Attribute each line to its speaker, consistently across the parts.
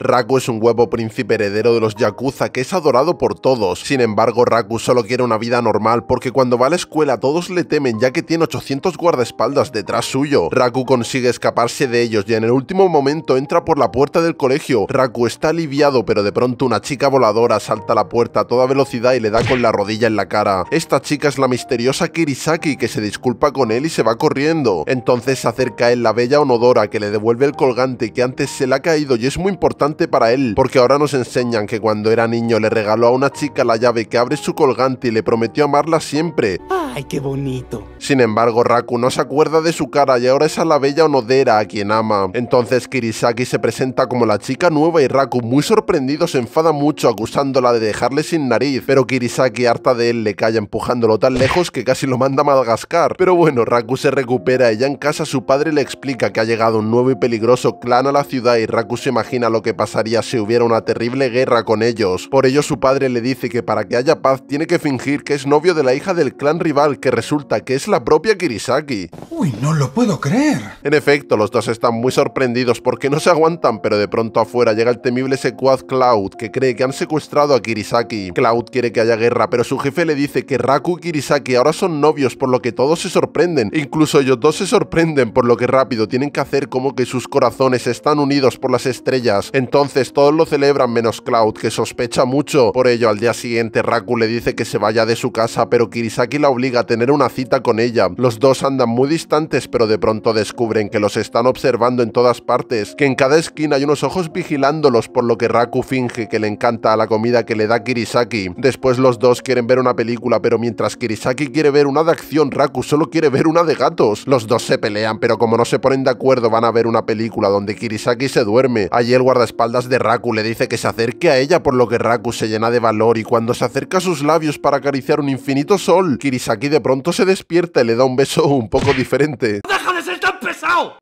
Speaker 1: Raku es un huevo príncipe heredero de los Yakuza que es adorado por todos. Sin embargo, Raku solo quiere una vida normal porque cuando va a la escuela todos le temen ya que tiene 800 guardaespaldas detrás suyo. Raku consigue escaparse de ellos y en el último momento entra por la puerta del colegio. Raku está aliviado pero de pronto una chica voladora salta a la puerta a toda velocidad y le da con la rodilla en la cara. Esta chica es la misteriosa Kirisaki que se disculpa con él y se va corriendo. Entonces se acerca a él la bella Onodora que le devuelve el colgante que antes se le ha caído y es muy importante para él, porque ahora nos enseñan que cuando era niño le regaló a una chica la llave que abre su colgante y le prometió amarla siempre. ¡Ay, qué bonito! Sin embargo, Raku no se acuerda de su cara y ahora es a la bella Onodera a quien ama. Entonces Kirisaki se presenta como la chica nueva y Raku, muy sorprendido, se enfada mucho acusándola de dejarle sin nariz, pero Kirisaki, harta de él, le calla empujándolo tan lejos que casi lo manda a Madagascar. Pero bueno, Raku se recupera y ya en casa su padre le explica que ha llegado un nuevo y peligroso clan a la ciudad y Raku se imagina lo que pasaría si hubiera una terrible guerra con ellos. Por ello su padre le dice que para que haya paz tiene que fingir que es novio de la hija del clan rival, que resulta que es la propia Kirisaki. Uy, no lo puedo creer. En efecto, los dos están muy sorprendidos porque no se aguantan, pero de pronto afuera llega el temible secuaz Cloud, que cree que han secuestrado a Kirisaki. Cloud quiere que haya guerra, pero su jefe le dice que Raku y Kirisaki ahora son novios, por lo que todos se sorprenden. Incluso ellos dos se sorprenden, por lo que rápido tienen que hacer como que sus corazones están unidos por las estrellas. Entonces todos lo celebran menos Cloud, que sospecha mucho. Por ello, al día siguiente Raku le dice que se vaya de su casa, pero Kirisaki la obliga a tener una cita con ella. Los dos andan muy distantes, pero de pronto descubren que los están observando en todas partes, que en cada esquina hay unos ojos vigilándolos, por lo que Raku finge que le encanta la comida que le da Kirisaki. Después los dos quieren ver una película, pero mientras Kirisaki quiere ver una de acción, Raku solo quiere ver una de gatos. Los dos se pelean, pero como no se ponen de acuerdo van a ver una película donde Kirisaki se duerme. Allí el guardaespaldas espaldas de Raku le dice que se acerque a ella por lo que Raku se llena de valor y cuando se acerca a sus labios para acariciar un infinito sol, Kirisaki de pronto se despierta y le da un beso un poco diferente.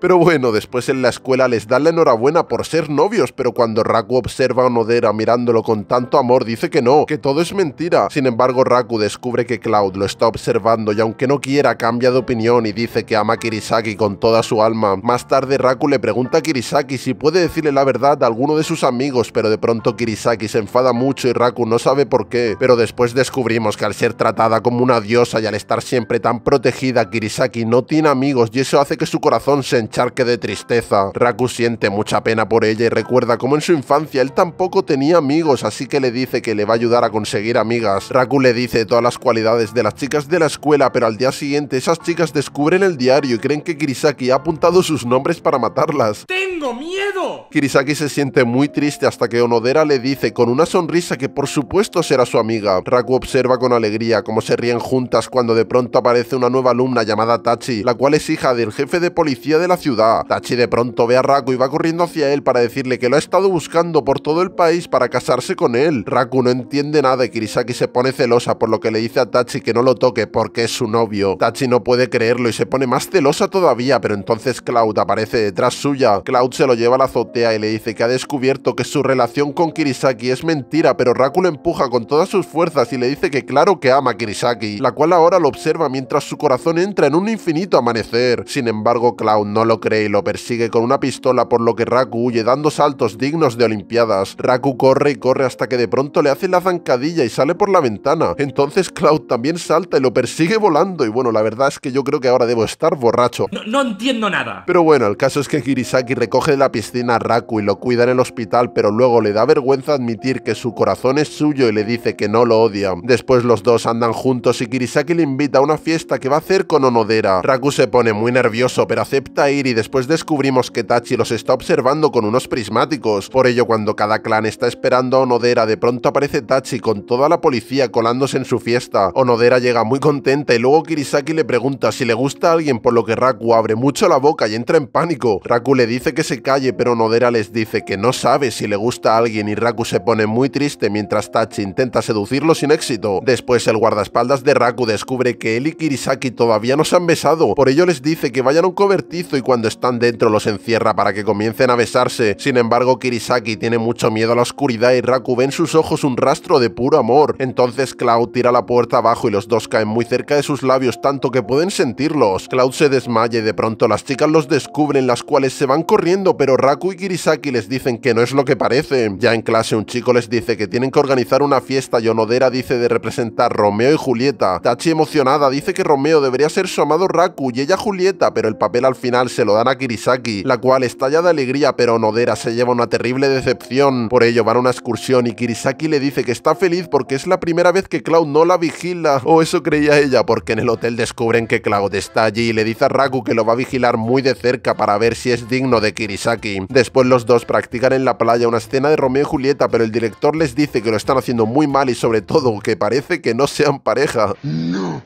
Speaker 1: Pero bueno, después en la escuela les dan la enhorabuena por ser novios, pero cuando Raku observa a Nodera mirándolo con tanto amor dice que no, que todo es mentira. Sin embargo, Raku descubre que Cloud lo está observando y aunque no quiera cambia de opinión y dice que ama a Kirisaki con toda su alma. Más tarde Raku le pregunta a Kirisaki si puede decirle la verdad a algún uno de sus amigos, pero de pronto Kirisaki se enfada mucho y Raku no sabe por qué, pero después descubrimos que al ser tratada como una diosa y al estar siempre tan protegida, Kirisaki no tiene amigos y eso hace que su corazón se encharque de tristeza. Raku siente mucha pena por ella y recuerda cómo en su infancia él tampoco tenía amigos, así que le dice que le va a ayudar a conseguir amigas. Raku le dice todas las cualidades de las chicas de la escuela, pero al día siguiente esas chicas descubren el diario y creen que Kirisaki ha apuntado sus nombres para matarlas. ¡Tengo miedo! Kirisaki se siente muy triste hasta que Onodera le dice con una sonrisa que por supuesto será su amiga. Raku observa con alegría cómo se ríen juntas cuando de pronto aparece una nueva alumna llamada Tachi, la cual es hija del jefe de policía de la ciudad. Tachi de pronto ve a Raku y va corriendo hacia él para decirle que lo ha estado buscando por todo el país para casarse con él. Raku no entiende nada y Kirisaki se pone celosa por lo que le dice a Tachi que no lo toque porque es su novio. Tachi no puede creerlo y se pone más celosa todavía, pero entonces Cloud aparece detrás suya. Cloud se lo lleva a la azotea y le dice que ha descubierto que su relación con Kirisaki es mentira, pero Raku lo empuja con todas sus fuerzas y le dice que claro que ama a Kirisaki, la cual ahora lo observa mientras su corazón entra en un infinito amanecer. Sin embargo, Cloud no lo cree y lo persigue con una pistola por lo que Raku huye dando saltos dignos de Olimpiadas. Raku corre y corre hasta que de pronto le hace la zancadilla y sale por la ventana. Entonces Cloud también salta y lo persigue volando y bueno, la verdad es que yo creo que ahora debo estar borracho. No, entiendo nada. Pero bueno, el caso es que Kirisaki recoge de la piscina a Raku y lo cuida el hospital, pero luego le da vergüenza admitir que su corazón es suyo y le dice que no lo odia. Después los dos andan juntos y Kirisaki le invita a una fiesta que va a hacer con Onodera. Raku se pone muy nervioso, pero acepta ir y después descubrimos que Tachi los está observando con unos prismáticos. Por ello, cuando cada clan está esperando a Onodera, de pronto aparece Tachi con toda la policía colándose en su fiesta. Onodera llega muy contenta y luego Kirisaki le pregunta si le gusta a alguien, por lo que Raku abre mucho la boca y entra en pánico. Raku le dice que se calle, pero Onodera les dice que no sabe si le gusta a alguien y Raku se pone muy triste mientras Tachi intenta seducirlo sin éxito. Después el guardaespaldas de Raku descubre que él y Kirisaki todavía no se han besado, por ello les dice que vayan a un cobertizo y cuando están dentro los encierra para que comiencen a besarse. Sin embargo, Kirisaki tiene mucho miedo a la oscuridad y Raku ve en sus ojos un rastro de puro amor. Entonces Cloud tira la puerta abajo y los dos caen muy cerca de sus labios tanto que pueden sentirlos. Cloud se desmaya y de pronto las chicas los descubren, las cuales se van corriendo, pero Raku y Kirisaki les dicen que no es lo que parece. Ya en clase un chico les dice que tienen que organizar una fiesta y Onodera dice de representar Romeo y Julieta. Tachi emocionada dice que Romeo debería ser su amado Raku y ella Julieta, pero el papel al final se lo dan a Kirisaki, la cual estalla de alegría pero Onodera se lleva una terrible decepción. Por ello van a una excursión y Kirisaki le dice que está feliz porque es la primera vez que Cloud no la vigila. O eso creía ella porque en el hotel descubren que Cloud está allí y le dice a Raku que lo va a vigilar muy de cerca para ver si es digno de Kirisaki. Después los dos practican en la playa una escena de Romeo y Julieta, pero el director les dice que lo están haciendo muy mal y sobre todo que parece que no sean pareja. No.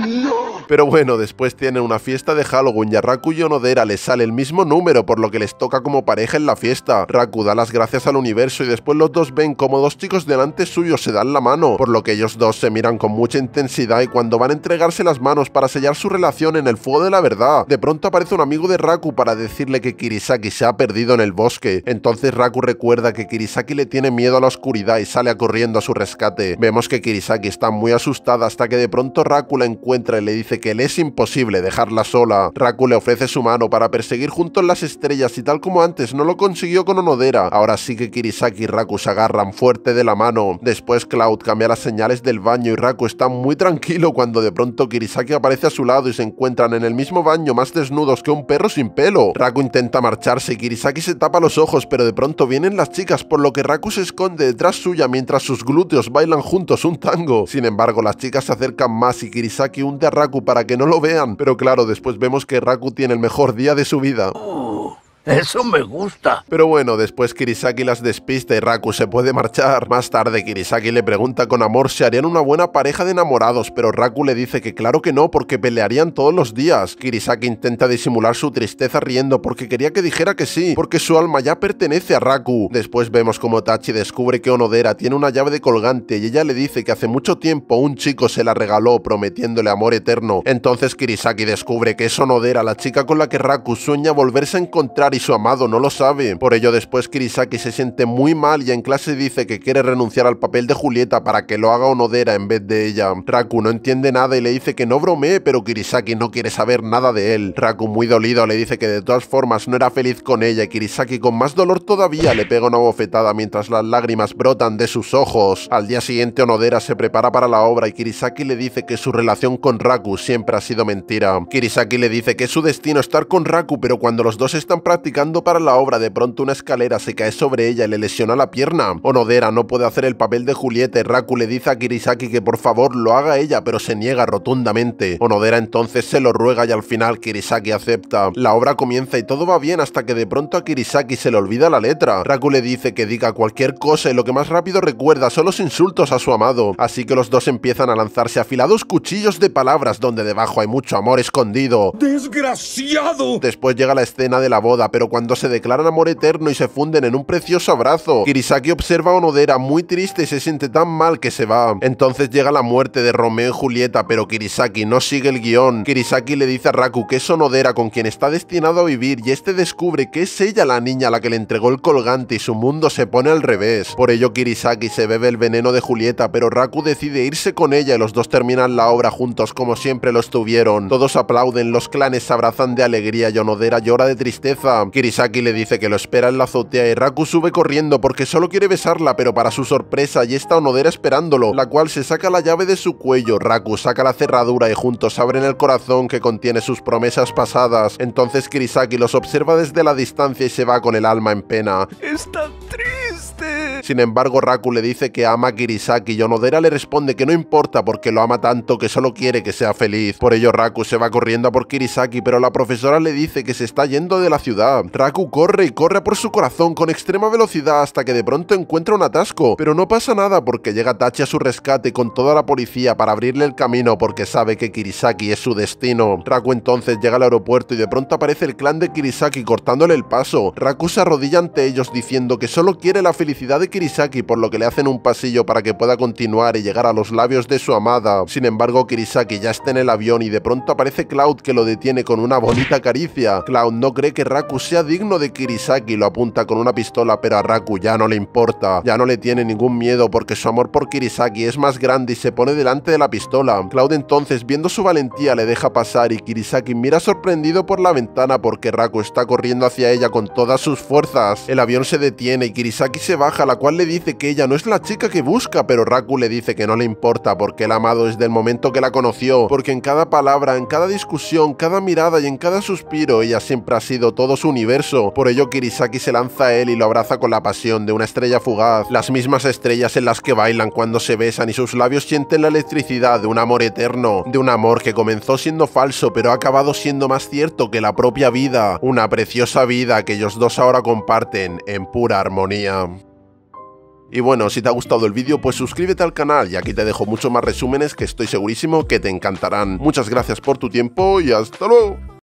Speaker 1: No. Pero bueno, después tienen una fiesta de Halloween y a Raku y Onodera les sale el mismo número, por lo que les toca como pareja en la fiesta. Raku da las gracias al universo y después los dos ven como dos chicos delante suyo se dan la mano, por lo que ellos dos se miran con mucha intensidad y cuando van a entregarse las manos para sellar su relación en el fuego de la verdad, de pronto aparece un amigo de Raku para decirle que Kirisaki se ha perdido en el bosque. Entonces Raku recuerda que Kirisaki le tiene miedo a la oscuridad y sale a corriendo a su rescate. Vemos que Kirisaki está muy asustada hasta que de pronto Raku la encuentra y le dice que le es imposible dejarla sola. Raku le ofrece su mano para perseguir juntos las estrellas y tal como antes no lo consiguió con Onodera. Ahora sí que Kirisaki y Raku se agarran fuerte de la mano. Después Cloud cambia las señales del baño y Raku está muy tranquilo cuando de pronto Kirisaki aparece a su lado y se encuentran en el mismo baño más desnudos que un perro sin pelo. Raku intenta marcharse y Kirisaki se tapa los ojos pero de pronto vienen las chicas por lo que Raku se esconde detrás suya mientras sus glúteos bailan juntos un tango. Sin embargo las chicas se acercan más y Kirisaki hunde a Raku para que no lo vean. Pero claro, después vemos que Raku tiene el mejor día de su vida. Eso me gusta. Pero bueno, después Kirisaki las despista y Raku se puede marchar. Más tarde, Kirisaki le pregunta con amor si harían una buena pareja de enamorados, pero Raku le dice que claro que no, porque pelearían todos los días. Kirisaki intenta disimular su tristeza riendo porque quería que dijera que sí, porque su alma ya pertenece a Raku. Después vemos como Tachi descubre que Onodera tiene una llave de colgante y ella le dice que hace mucho tiempo un chico se la regaló prometiéndole amor eterno. Entonces Kirisaki descubre que es Onodera la chica con la que Raku sueña volverse a encontrar y su amado no lo sabe. Por ello después Kirisaki se siente muy mal y en clase dice que quiere renunciar al papel de Julieta para que lo haga Onodera en vez de ella. Raku no entiende nada y le dice que no bromee, pero Kirisaki no quiere saber nada de él. Raku muy dolido le dice que de todas formas no era feliz con ella y Kirisaki con más dolor todavía le pega una bofetada mientras las lágrimas brotan de sus ojos. Al día siguiente Onodera se prepara para la obra y Kirisaki le dice que su relación con Raku siempre ha sido mentira. Kirisaki le dice que es su destino estar con Raku, pero cuando los dos están practicando practicando para la obra, de pronto una escalera se cae sobre ella y le lesiona la pierna. Onodera no puede hacer el papel de Julieta y Raku le dice a Kirisaki que por favor lo haga ella, pero se niega rotundamente. Onodera entonces se lo ruega y al final Kirisaki acepta. La obra comienza y todo va bien hasta que de pronto a Kirisaki se le olvida la letra. Raku le dice que diga cualquier cosa y lo que más rápido recuerda son los insultos a su amado. Así que los dos empiezan a lanzarse afilados cuchillos de palabras donde debajo hay mucho amor escondido. ¡Desgraciado! Después llega la escena de la boda, pero cuando se declaran amor eterno y se funden en un precioso abrazo, Kirisaki observa a Onodera muy triste y se siente tan mal que se va. Entonces llega la muerte de Romeo y Julieta, pero Kirisaki no sigue el guión. Kirisaki le dice a Raku que es Onodera con quien está destinado a vivir y este descubre que es ella la niña a la que le entregó el colgante y su mundo se pone al revés. Por ello Kirisaki se bebe el veneno de Julieta, pero Raku decide irse con ella y los dos terminan la obra juntos como siempre lo estuvieron. Todos aplauden, los clanes se abrazan de alegría y Onodera llora de tristeza. Kirisaki le dice que lo espera en la azotea y Raku sube corriendo porque solo quiere besarla, pero para su sorpresa ya está Onodera esperándolo, la cual se saca la llave de su cuello. Raku saca la cerradura y juntos abren el corazón que contiene sus promesas pasadas. Entonces Kirisaki los observa desde la distancia y se va con el alma en pena. ¡Está triste! Sin embargo, Raku le dice que ama a Kirisaki y Onodera le responde que no importa porque lo ama tanto que solo quiere que sea feliz. Por ello, Raku se va corriendo por Kirisaki, pero la profesora le dice que se está yendo de la ciudad. Raku corre y corre por su corazón con extrema velocidad hasta que de pronto encuentra un atasco, pero no pasa nada porque llega Tachi a su rescate con toda la policía para abrirle el camino porque sabe que Kirisaki es su destino. Raku entonces llega al aeropuerto y de pronto aparece el clan de Kirisaki cortándole el paso. Raku se arrodilla ante ellos diciendo que solo quiere la felicidad de Kirisaki por lo que le hacen un pasillo para que pueda continuar y llegar a los labios de su amada. Sin embargo, Kirisaki ya está en el avión y de pronto aparece Cloud que lo detiene con una bonita caricia. Cloud no cree que Raku sea digno de Kirisaki, y lo apunta con una pistola, pero a Raku ya no le importa. Ya no le tiene ningún miedo porque su amor por Kirisaki es más grande y se pone delante de la pistola. Cloud entonces, viendo su valentía, le deja pasar y Kirisaki mira sorprendido por la ventana porque Raku está corriendo hacia ella con todas sus fuerzas. El avión se detiene y Kirisaki se baja a la cual le dice que ella no es la chica que busca, pero Raku le dice que no le importa porque el amado desde el momento que la conoció, porque en cada palabra, en cada discusión, cada mirada y en cada suspiro ella siempre ha sido todo su universo, por ello Kirisaki se lanza a él y lo abraza con la pasión de una estrella fugaz, las mismas estrellas en las que bailan cuando se besan y sus labios sienten la electricidad de un amor eterno, de un amor que comenzó siendo falso pero ha acabado siendo más cierto que la propia vida, una preciosa vida que ellos dos ahora comparten en pura armonía. Y bueno, si te ha gustado el vídeo, pues suscríbete al canal y aquí te dejo muchos más resúmenes que estoy segurísimo que te encantarán. Muchas gracias por tu tiempo y hasta luego.